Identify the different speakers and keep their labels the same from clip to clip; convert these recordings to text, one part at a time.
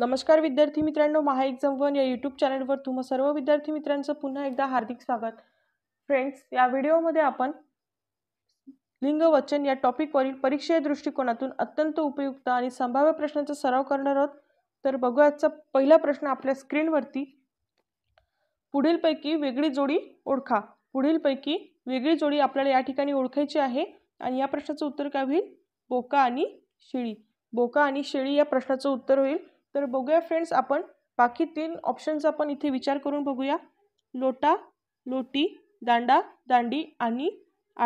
Speaker 1: नमस्कार विद्यार्थी मित्रांनो महा एक्झाम वन या यूट्यूब चॅनलवर तुम्हा सर्व विद्यार्थी मित्रांचं पुन्हा एकदा हार्दिक स्वागत फ्रेंड्स या व्हिडिओमध्ये आपण लिंगवचन या टॉपिकवरील परीक्षेय दृष्टिकोनातून अत्यंत उपयुक्त आणि संभाव्य प्रश्नांचा सराव करणार आहोत तर बघू आजचा पहिला प्रश्न आपल्या स्क्रीनवरती पुढीलपैकी वेगळी जोडी ओळखा पुढीलपैकी वेगळी जोडी आपल्याला या ठिकाणी ओळखायची आहे आणि या प्रश्नाचं उत्तर काय होईल बोका आणि शेळी बोका आणि शेळी या प्रश्नाचं उत्तर होईल तर बघूया फ्रेंड्स आपण बाकी तीन ऑप्शनचा आपण इथे विचार करून बघूया लोटा लोटी दांडा दांडी आणि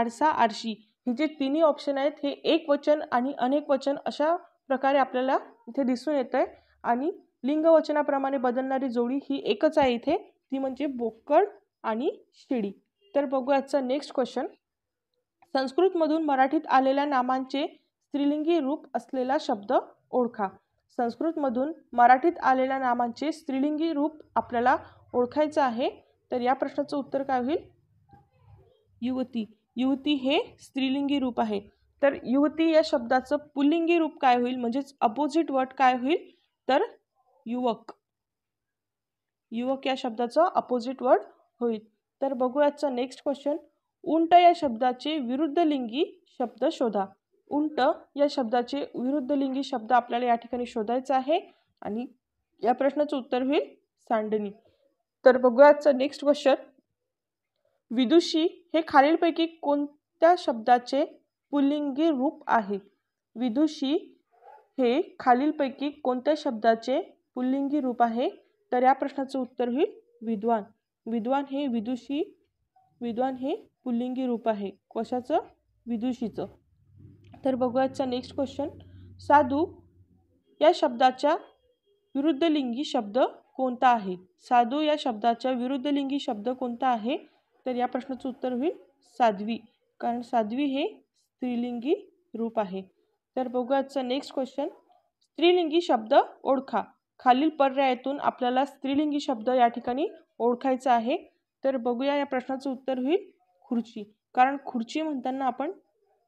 Speaker 1: आरसा आरशी हे जे तिन्ही ऑप्शन आहेत हे एक वचन आणि अनेक वचन अशा प्रकारे आपल्याला इथे दिसून येत आहे आणि लिंगवचनाप्रमाणे बदलणारी जोडी ही एकच आहे इथे ती म्हणजे बोकड आणि शिडी तर बघू याचा नेक्स्ट क्वेश्चन संस्कृतमधून मराठीत आलेल्या नामांचे स्त्रीलिंगी रूप असलेला शब्द ओळखा संस्कृतमधून मराठीत आलेल्या नामांचे स्त्रीलिंगी रूप आपल्याला ओळखायचं आहे तर या प्रश्नाचं उत्तर काय होईल युवती युवती हे स्त्रीलिंगी रूप आहे तर युवती या शब्दाचं पुल्लिंगी रूप काय होईल म्हणजेच अपोजिट वर्ड काय होईल तर युवक युवक या शब्दाचं अपोजिट वर्ड होईल तर बघूयाचा नेक्स्ट क्वेश्चन उंट या शब्दाचे विरुद्ध लिंगी शब्द शोधा उंट या शब्दाचे विरुद्ध लिंगी शब्द आपल्याला या ठिकाणी शोधायचा आहे आणि या प्रश्नाचं उत्तर होईल सांडणी तर बघूयाचं नेक्स्ट क्वेश्चन विदुषी हे खालीलपैकी कोणत्या शब्दाचे पुल्लिंगी रूप आहे विदुषी हे खालीलपैकी कोणत्या शब्दाचे पुल्लिंगी रूप आहे तर या प्रश्नाचं उत्तर होईल विद्वान विद्वान हे विदुषी विद्वान हे पुल्लिंगी रूप आहे कशाचं विदुषीचं तर बघूयाचा नेक्स्ट क्वेश्चन साधू या शब्दाच्या विरुद्धलिंगी शब्द कोणता आहे साधू या शब्दाच्या विरुद्धलिंगी शब्द कोणता आहे तर या प्रश्नाचं उत्तर होईल साध्वी कारण साध्वी हे स्त्रीलिंगी रूप आहे तर बघू आजचा नेक्स्ट क्वेश्चन स्त्रीलिंगी शब्द ओळखा खालील पर्यायातून आपल्याला स्त्रीलिंगी शब्द या ठिकाणी ओळखायचा आहे तर बघूया या प्रश्नाचं उत्तर होईल खुर्ची कारण खुर्ची म्हणताना आपण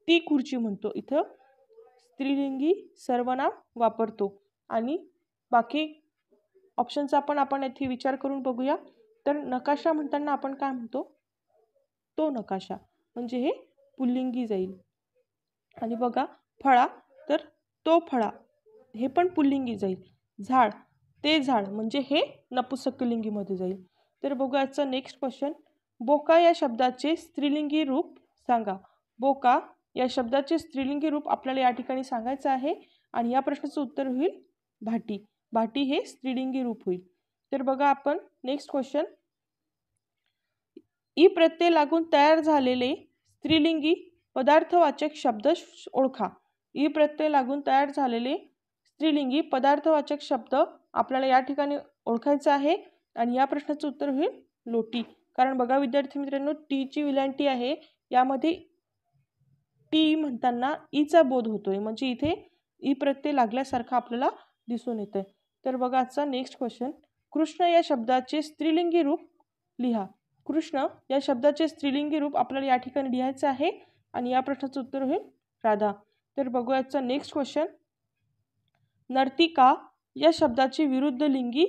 Speaker 1: ती खुर्ची म्हणतो इथं स्त्रीलिंगी सर्वनाम वापरतो आणि बाकी ऑप्शनचा पण आपण येथे विचार करून बघूया तर नकाशा म्हणताना आपण काय म्हणतो तो नकाशा म्हणजे हे पुल्लिंगी जाईल आणि बघा फळा तर तो फळा हे पण पुल्लिंगी जाईल झाड ते झाड म्हणजे हे नपुसकलिंगीमध्ये जाईल तर बघा याचा नेक्स्ट क्वेश्चन बोका या शब्दाचे स्त्रीलिंगी रूप सांगा बोका या शब्दाचे स्त्रीलिंगी रूप आपल्याला या ठिकाणी सांगायचं आहे आणि या प्रश्नाचं उत्तर होईल भाटी भाटी हे स्त्रीलिंगी रूप होईल तर बघा आपण नेक्स्ट क्वेश्चन ई प्रत्यय लागून तयार झालेले स्त्रीलिंगी पदार्थवाचक शब्द ओळखा ई प्रत्यय लागून तयार झालेले स्त्रीलिंगी पदार्थवाचक शब्द आपल्याला या ठिकाणी ओळखायचं आहे आणि या प्रश्नाचं उत्तर होईल लोटी कारण बघा विद्यार्थी मित्रांनो टीची विलांटी आहे यामध्ये टी म्हणताना ईचा बोध होतोय म्हणजे इथे ई प्रत्यय लागल्यासारखा आपल्याला दिसून येतं आहे तर बघा आजचा नेक्स्ट क्वेश्चन कृष्ण या शब्दाचे स्त्रीलिंगी रूप लिहा कृष्ण या शब्दाचे स्त्रीलिंगी रूप आपल्याला या ठिकाणी लिहायचं आहे आणि या प्रश्नाचं उत्तर होईल राधा तर बघूयाचा नेक्स्ट क्वेश्चन नर्तिका या शब्दाची विरुद्ध लिंगी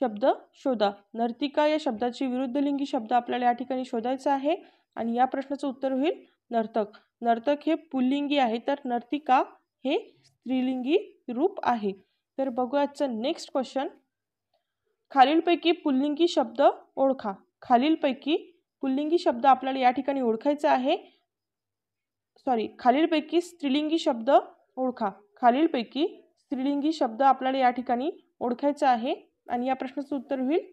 Speaker 1: शब्द शोधा नर्तिका या शब्दाची विरुद्ध लिंगी शब्द आपल्याला या ठिकाणी शोधायचा आहे आणि या प्रश्नाचं उत्तर होईल नर्तक नर्तक हे पुल्लिंगी आहे तर नर्तिका हे स्त्रीलिंगी रूप आहे तर बघूयाचं नेक्स्ट क्वेश्चन खालीलपैकी पुल्लिंगी शब्द ओळखा खालीलपैकी पुल्लिंगी शब्द आपल्याला या ठिकाणी ओळखायचा आहे सॉरी खालीलपैकी स्त्रीलिंगी शब्द ओळखा खालीलपैकी स्त्रीलिंगी शब्द आपल्याला या ठिकाणी ओळखायचा आहे आणि या प्रश्नाचं उत्तर होईल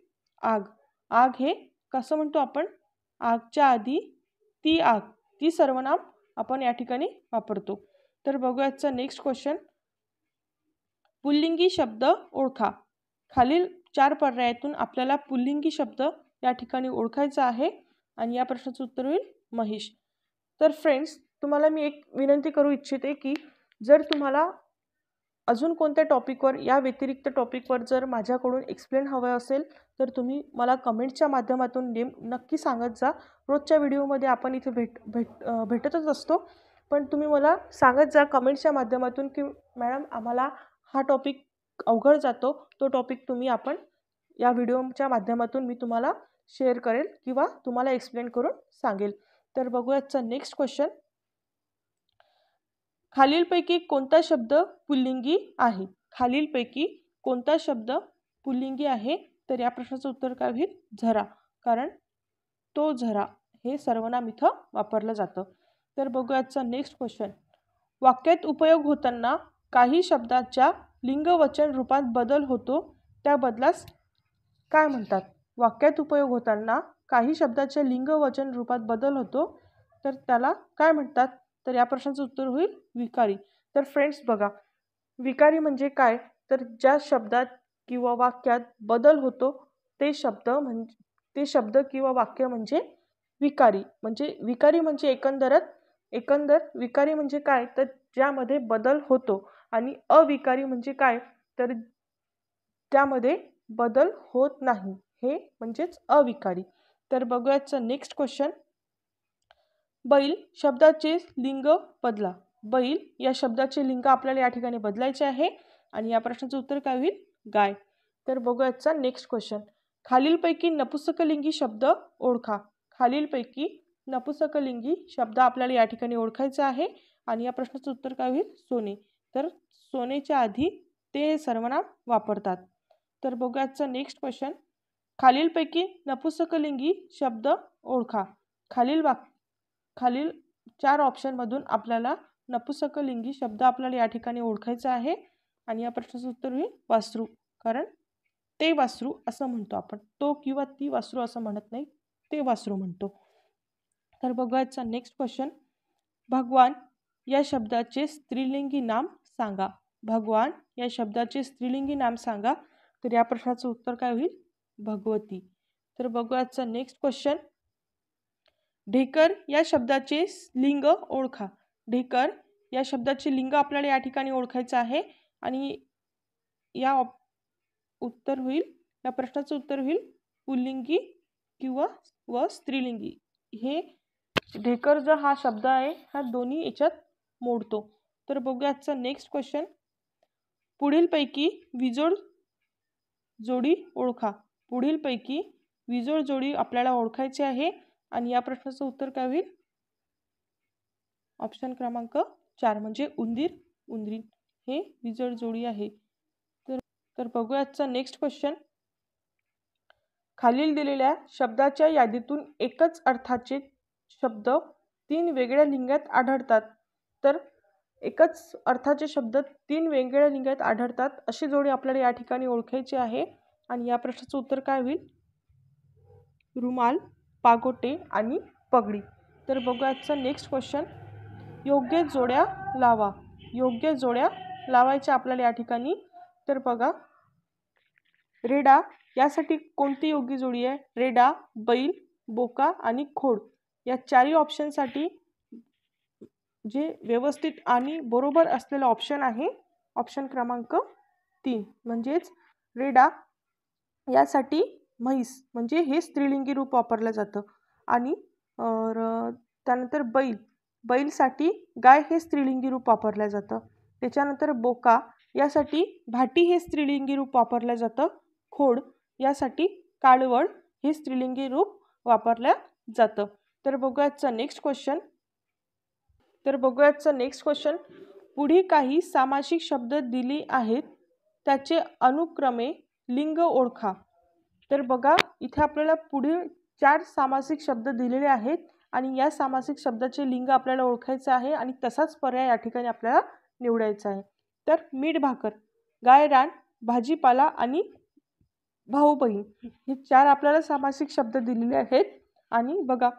Speaker 1: आग आग हे कसं म्हणतो आपण आगच्या आधी ती आग ती सर्वनाम आपण या ठिकाणी वापरतो तर बघूयाचा नेक्स्ट क्वेश्चन पुल्लिंगी शब्द ओळखा खालील चार पर्यायातून आपल्याला पुल्लिंगी शब्द या ठिकाणी ओळखायचा आहे आणि या प्रश्नाचं उत्तर होईल महेश तर फ्रेंड्स तुम्हाला मी एक विनंती करू इच्छिते की जर तुम्हाला अजून कोणत्या टॉपिकवर या व्यतिरिक्त टॉपिकवर जर माझ्याकडून एक्सप्लेन हवं असेल तर तुम्ही मला कमेंटच्या माध्यमातून नेम नक्की सांगत जा रोजच्या व्हिडिओमध्ये आपण इथे भेट भेट भेटतच असतो पण तुम्ही मला सांगत जा कमेंट्सच्या माध्यमातून की मॅडम आम्हाला हा टॉपिक अवघड जातो तो टॉपिक तुम्ही आपण या व्हिडिओच्या माध्यमातून मी तुम्हाला शेअर करेल किंवा तुम्हाला एक्सप्लेन करून सांगेल तर बघूयाचा नेक्स्ट क्वेश्चन खालीलपैकी कोणता शब्द पुल्लिंगी आहे खालीलपैकी कोणता शब्द पुल्लिंगी आहे तर या प्रश्नाचं उत्तर काय होईल झरा कारण तो झरा हे सर्वनाम इथं वापरलं जातं तर बघू आजचा नेक्स्ट क्वेश्चन वाक्यात उपयोग होताना काही शब्दाच्या लिंगवचन रूपात बदल होतो त्या बदलास काय म्हणतात वाक्यात उपयोग होताना काही शब्दाच्या लिंगवचन रूपात बदल होतो तर त्याला काय म्हणतात तर या प्रश्नाचं उत्तर होईल विकारी तर फ्रेंड्स बघा विकारी म्हणजे काय तर ज्या शब्दात किंवा वाक्यात बदल होतो ते शब्द म्हणजे ते शब्द किंवा वाक्य म्हणजे विकारी म्हणजे विकारी म्हणजे एकंदरच एकंदर विकारी म्हणजे काय तर ज्यामध्ये बदल होतो आणि अविकारी म्हणजे काय तर त्यामध्ये बदल होत नाही हे म्हणजेच अविकारी तर बघूयाचं नेक्स्ट क्वेश्चन बैल शब्दाचे लिंग बदला बैल या शब्दाचे लिंग आपल्याला या ठिकाणी बदलायचे आहे आणि या प्रश्नाचं उत्तर काय होईल गाय तर बघूयाचा नेक्स्ट क्वेश्चन खालीलपैकी नपुसकलिंगी शब्द ओळखा खालीलपैकी नपुसकलिंगी शब्द आपल्याला या ठिकाणी ओळखायचा आहे आणि या प्रश्नाचं उत्तर काय होईल सोने तर सोनेच्या आधी ते सर्वनाम वापरतात तर बघूयाचा नेक्स्ट क्वेश्चन खालीलपैकी नपुसकलिंगी शब्द ओळखा खालील वाक खालील चार ऑप्शनमधून आपल्याला नपुसकलिंगी शब्द आपल्याला या ठिकाणी ओळखायचा आहे आणि या प्रश्नाचं उत्तर होईल वासरू कारण ते वासरू असं म्हणतो आपण तो किंवा ती वासरू असं म्हणत नाही ते वासरू म्हणतो तर बघायचा नेक्स्ट क्वेश्चन भगवान या शब्दाचे स्त्रीलिंगी नाम सांगा भगवान या शब्दाचे स्त्रीलिंगी नाम सांगा तर या प्रश्नाचं उत्तर काय होईल भगवती तर बघूयाचा नेक्स्ट क्वेश्चन ढेकर या शब्दाचे लिंग ओळखा ढेकर या शब्दाचे लिंग आपल्याला या ठिकाणी ओळखायचं आहे आणि या उत्तर होईल या प्रश्नाचं उत्तर होईल पुल्लिंगी किंवा व स्त्रीलिंगी हे ढेकर जो हा शब्द आहे हा दोन्ही याच्यात मोडतो तर बघूया आजचा नेक्स्ट क्वेश्चन पुढीलपैकी विजोड जोडी ओळखा पुढीलपैकी विजोड जोडी आपल्याला ओळखायची आहे आणि या प्रश्नाचं उत्तर काय होईल ऑप्शन क्रमांक चार म्हणजे उंदीर उंदरी हे विजळ जोडी आहे तर तर बघूया आजचा नेक्स्ट क्वेश्चन खालील दिलेल्या शब्दाच्या यादीतून एकच अर्थाचे शब्द तीन वेगळ्या लिंगात आढळतात तर एकच अर्थाचे शब्द तीन वेगळ्या लिंगात आढळतात अशी जोडी आपल्याला या ठिकाणी ओळखायची आहे आणि या प्रश्नाचं उत्तर काय होईल रुमाल पागोटे आणि पगडी तर बघूयाचं नेक्स्ट क्वेश्चन योग्य जोड्या लावा योग्य जोड्या लावायच्या आपल्याला या ठिकाणी तर बघा रेडा यासाठी कोणती योग्य जोडी आहे रेडा बैल बोका आणि खोड या चारही ऑप्शनसाठी जे व्यवस्थित आणि बरोबर असलेलं ऑप्शन आहे ऑप्शन क्रमांक तीन म्हणजेच रेडा यासाठी म्हैस म्हणजे हे स्त्रीलिंगी रूप वापरलं जातं आणि त्यानंतर बैल बैलसाठी गाय हे स्त्रीलिंगी रूप वापरलं जातं त्याच्यानंतर बोका यासाठी भाटी हे स्त्रीलिंगी रूप वापरलं जातं खोड यासाठी काळवळ हे स्त्रीलिंगी रूप वापरलं जातं तर बघूयाचं नेक्स्ट क्वेश्चन तर बघूयाचं नेक्स्ट क्वेश्चन पुढे काही सामासिक शब्द दिली आहेत त्याचे अनुक्रमे लिंग ओळखा तर बघा इथे आपल्याला पुढील चार सामासिक शब्द दिलेले आहेत आणि या सामासिक शब्दाचे लिंग आपल्याला ओळखायचं आहे आणि तसाच पर्याय या ठिकाणी आपल्याला निवडायचा आहे तर मीठ भाकर गाय रान भाजीपाला आणि भाऊ बहीण हे चार आपल्याला सामासिक शब्द दिलेले आहेत आणि बघा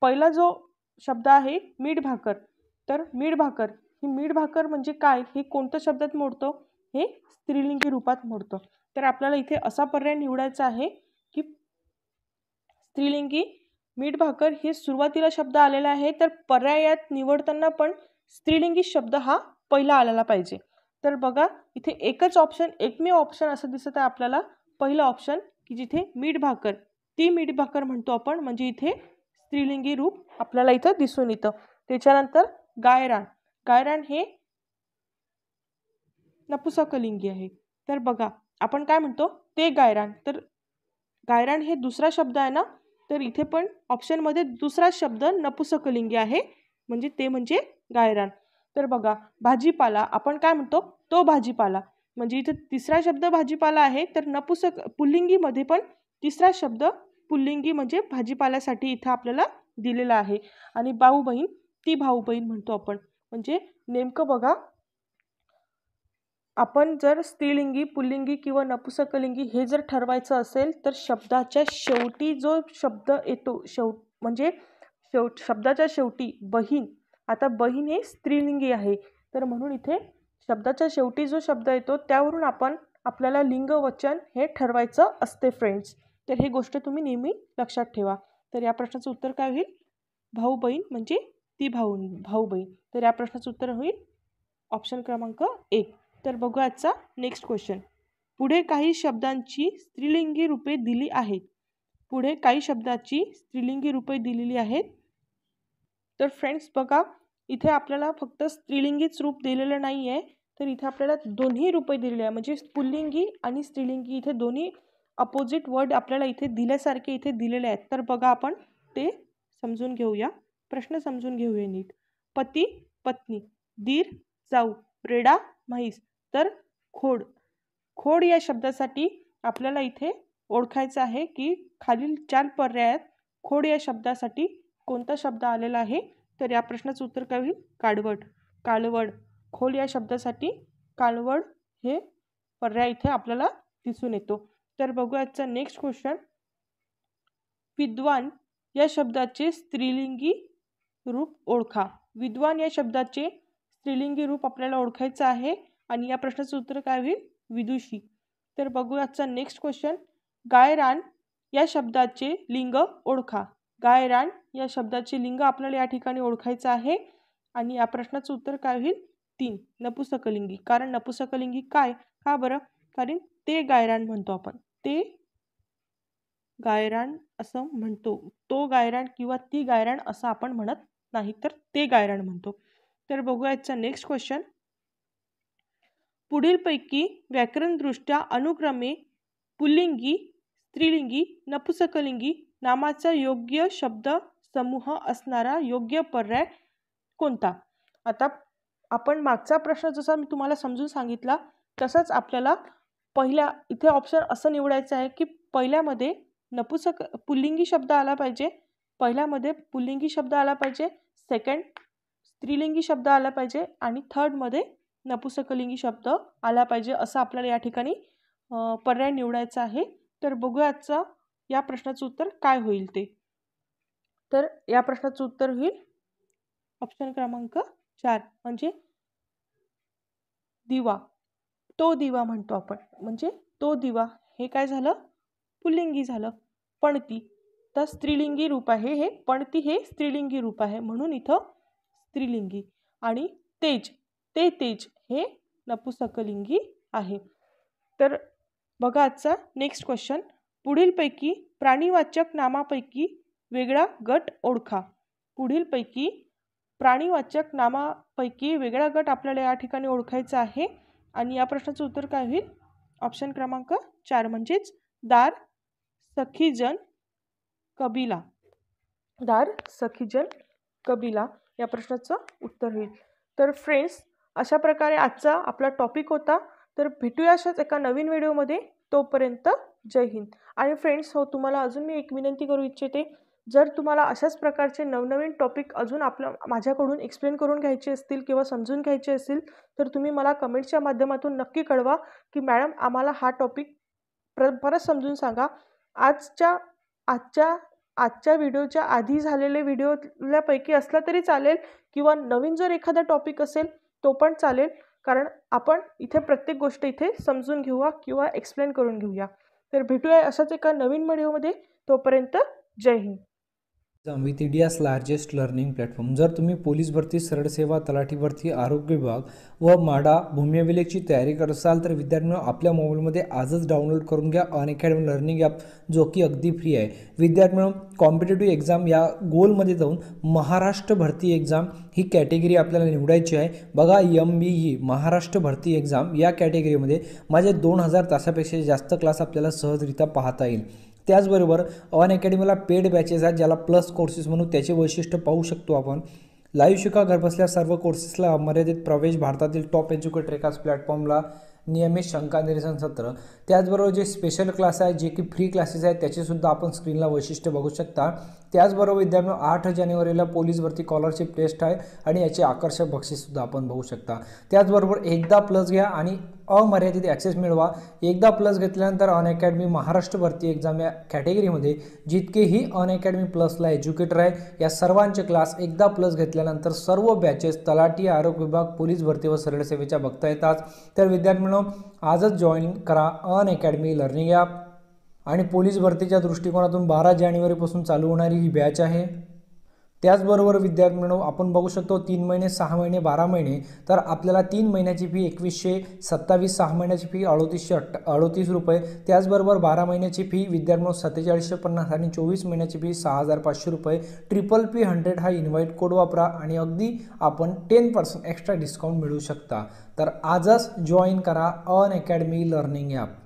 Speaker 1: पहिला जो शब्द आहे मीठ भाकर तर मीठ भाकर ही मीठ भाकर म्हणजे काय हे कोणत्या शब्दात मोडतो हे स्त्रीलिंगी रूपात मोडतं तर आपल्याला इथे असा पर्याय निवडायचा आहे की स्त्रीलिंगी मीठ भाकर हे सुरुवातीला शब्द आलेला आहे तर पर्यायात निवडताना पण स्त्रीलिंगी शब्द हा पहिला आलेला पाहिजे तर बघा इथे एकच ऑप्शन एकमेव ऑप्शन असं दिसत आहे आपल्याला पहिलं ऑप्शन की जिथे मीठ भाकर ती मीठ भाकर म्हणतो आपण म्हणजे इथे स्त्रीलिंगी रूप आपल्याला इथं दिसून येतं त्याच्यानंतर गायरान गायरान हे नपुसकलिंगी आहे तर बघा आपण काय म्हणतो ते गायरान तर गायरान हे दुसरा शब्द आहे ना तर इथे पण ऑप्शनमध्ये दुसरा शब्द नपुसकलिंगी आहे म्हणजे ते म्हणजे गायरान तर बघा भाजीपाला आपण काय म्हणतो तो भाजीपाला म्हणजे इथे तिसरा शब्द भाजीपाला आहे तर नपुसक पुल्लिंगीमध्ये पण तिसरा शब्द पुल्लिंगी म्हणजे भाजीपाल्यासाठी इथं आपल्याला दिलेला आहे आणि भाऊ बहीण ती भाऊ बहीण म्हणतो आपण म्हणजे नेमकं बघा आपण जर स्त्रीलिंगी पुल्लिंगी किंवा नपुसकलिंगी हे जर ठरवायचं असेल तर शब्दाच्या शेवटी जो शब्द येतो शेव म्हणजे शेव शब्दाच्या शेवटी बहीण आता बहीण हे स्त्रीलिंगी आहे तर म्हणून इथे शब्दाच्या शेवटी जो शब्द येतो त्यावरून आपण आपल्याला लिंगवचन हे ठरवायचं असते फ्रेंड्स तर हे गोष्ट तुम्ही नेहमी लक्षात ठेवा तर या प्रश्नाचं उत्तर काय होईल भाऊ बहीण म्हणजे ती भाऊ भाऊ बहीण तर या प्रश्नाचं उत्तर होईल ऑप्शन क्रमांक एक तर बघू आजचा नेक्स्ट क्वेश्चन पुढे काही शब्दांची स्त्रीलिंगी रूपे दिली आहेत पुढे काही शब्दाची स्त्रीलिंगी रूपे दिलेली आहेत तर फ्रेंड्स बघा इथे आपल्याला फक्त स्त्रीलिंगीच रूप दिलेलं नाही आहे तर इथे आपल्याला दोन्ही रूपे दिलेली आहे म्हणजे पुल्लिंगी आणि स्त्रीलिंगी इथे दोन्ही अपोजिट वर्ड आपल्याला इथे दिल्यासारखे इथे दिलेले आहेत तर बघा आपण ते समजून घेऊया प्रश्न समजून घेऊया नीट पती पत्नी दीर जाऊ रेडा म्हैस तर खोड खोड या शब्दासाठी आपल्याला इथे ओळखायचं आहे की खालील चार पर्यायात खोड या शब्दासाठी कोणता शब्द आलेला आहे तर या प्रश्नाचं उत्तर होईल काळवड काळवड खोल या शब्दासाठी काळवड हे पर्याय इथे आपल्याला दिसून येतो तर बघूयाचा नेक्स्ट क्वेश्चन विद्वान या शब्दाचे स्त्रीलिंगी रूप ओळखा विद्वान या शब्दाचे स्त्रीलिंगी रूप आपल्याला ओळखायचं आहे आणि या प्रश्नाचं उत्तर काय होईल विदुषी तर बघू आजचा नेक्स्ट क्वेश्चन गायरान या शब्दाचे लिंग ओळखा गायरान या शब्दाचे लिंग आपल्याला या ठिकाणी ओळखायचं आहे आणि या प्रश्नाचं उत्तर काय होईल तीन नपुसकलिंगी कारण नपुसकलिंगी काय का बरं कारण ते गायरान म्हणतो आपण ते गायरान असं म्हणतो तो गायरान किंवा ती गायरान असं आपण म्हणत नाही तर ते गायरान म्हणतो तर बघूयाचा नेक्स्ट क्वेश्चन पुढीलपैकी व्याकरणदृष्ट्या अनुक्रमे पुल्लिंगी स्त्रीलिंगी नपुसकलिंगी नामाचा योग्य शब्द समूह असणारा योग्य पर्याय कोणता आता आपण मागचा प्रश्न जसा मी तुम्हाला समजून सांगितला तसंच आपल्याला पहिल्या इथे ऑप्शन असं निवडायचं आहे की पहिल्यामध्ये नपुसक पुल्लिंगी शब्द आला पाहिजे पहिल्यामध्ये पुल्लिंगी शब्द आला पाहिजे सेकंड स्त्रीलिंगी शब्द आला पाहिजे आणि थर्डमध्ये नपुसकलिंगी शब्द आला पाहिजे असं आपल्याला या ठिकाणी पर्याय निवडायचा आहे तर बघूया आजचा या प्रश्नाचं उत्तर काय होईल ते तर या प्रश्नाचं उत्तर होईल ऑप्शन क्रमांक चार म्हणजे दिवा तो दिवा म्हणतो आपण म्हणजे तो दिवा हे काय झालं पुल्लिंगी झालं पणती तर स्त्रीलिंगी रूप आहे हे पणती हे स्त्रीलिंगी रूप आहे म्हणून इथं स्त्रीलिंगी आणि तेज ते तेज हे नपुसकलिंगी आहे तर बघा आजचा नेक्स्ट क्वेश्चन पुढीलपैकी प्राणीवाचक नामापैकी वेगळा गट ओळखा पुढीलपैकी प्राणीवाचक नामापैकी वेगळा गट आपल्याला या ठिकाणी ओळखायचा आहे आणि या प्रश्नाचं उत्तर काय होईल ऑप्शन क्रमांक चार म्हणजेच दार सखीजन कबिला दार सखीजन कबिला या प्रश्नाचं उत्तर होईल तर फ्रेंड्स अशा प्रकारे आजचा आपला टॉपिक होता तर भेटूया अशाच एका नवीन व्हिडिओमध्ये तोपर्यंत जय हिंद आणि फ्रेंड्स हो तुम्हाला अजून मी एक विनंती करू इच्छिते जर तुम्हाला अशाच प्रकारचे नवनवीन टॉपिक अजून आपलं माझ्याकडून एक्सप्लेन करून घ्यायचे असतील किंवा समजून घ्यायचे असतील तर तुम्ही मला कमेंट्सच्या माध्यमातून नक्की कळवा की मॅडम आम्हाला हा टॉपिक प्र परत समजून सांगा आजच्या आजच्या आजच्या व्हिडिओच्या आधी झालेले व्हिडिओल्यापैकी असला तरी चालेल किंवा नवीन जर एखादा टॉपिक असेल तो पण चालेल कारण आपण इथे प्रत्येक गोष्ट इथे समजून घेऊया किंवा एक्सप्लेन करून घेऊया तर भेटूया अशाच एका नवीन व्हिडिओमध्ये तोपर्यंत जय हिंद
Speaker 2: exam with India's largest learning platform जर तुम्ही पोलीस भरती सरळ सेवा तलाठी भरती आरोग्य विभाग व माडा भूमी तयारी करत असाल तर विद्यार्थ्यांनी आपल्या मोबाईलमध्ये आजच डाउनलोड करून घ्या अनअकॅडमी लर्निंग ॲप जो की अगदी फ्री आहे विद्यार्थ्यांना कॉम्पिटेटिव्ह एक्झाम या गोलमध्ये जाऊन महाराष्ट्र भरती एक्झाम ही कॅटेगरी आपल्याला निवडायची आहे बघा एम बी ई महाराष्ट्र भरती एक्झाम या कॅटेगरीमध्ये माझे दोन हजार तासापेक्षा जास्त क्लास आपल्याला सहजरित्या पाहता येईल त्याचबरोबर ऑन अकॅडमीला पेड बॅचेस आहेत ज्याला प्लस कोर्सेस म्हणून त्याचे वैशिष्ट्य पाहू शकतो आपण लाईव्ह शिका घरबसल्या सर्व कोर्सेसला मर्यादित प्रवेश भारतातील टॉप एज्युकेटर एकाच प्लॅटफॉर्मला नियमित शंका निरसन सत्र त्याचबरोबर जे स्पेशल क्लास आहे जे की फ्री क्लासेस आहेत त्याचेसुद्धा आपण स्क्रीनला वैशिष्ट्य बघू शकता त्याचबरोबर विद्यार्थ्यांनो आठ जानेवारीला पोलीसवरती कॉलरशिप टेस्ट आहे आणि याचे आकर्षक बक्षीससुद्धा आपण बघू शकता त्याचबरोबर एकदा प्लस घ्या आणि अमर्यादित ॲक्सेस मिळवा एकदा प्लस घेतल्यानंतर अनअकॅडमी महाराष्ट्र भरती एक्झाम या कॅटेगरीमध्ये जितकेही अनअकॅडमी प्लसला एज्युकेटर आहे या सर्वांचे क्लास एकदा प्लस घेतल्यानंतर सर्व बॅचेस तलाठी आरोग्य विभाग पोलीस भरती व सरळ सेवेच्या बघता येतात तर म्हणून आजच जॉईन करा अनअकॅडमी लर्निंग ॲप आणि पोलीस भरतीच्या दृष्टिकोनातून बारा जानेवारीपासून चालू होणारी ही बॅच आहे त्याचबरोबर विद्यार्थी आपण बघू शकतो तीन महिने सहा महिने बारा महिने तर आपल्याला तीन महिन्याची फी एकवीसशे सत्तावीस सहा महिन्याची फी अडोतीसशे अठ्ठ अडोतीस रुपये त्याचबरोबर बारा महिन्याची फी विद्यार्थी सत्तेचाळीसशे पन्नास आणि चोवीस महिन्याची फी सहा हजार पाचशे रुपये ट्रिपल पी हंड्रेड हा इन्व्हाइट कोड वापरा आणि अगदी आपण टेन पर्सेंट एक्स्ट्रा डिस्काउंट मिळू शकता तर आजच जॉईन करा अन अकॅडमी लर्निंग ॲप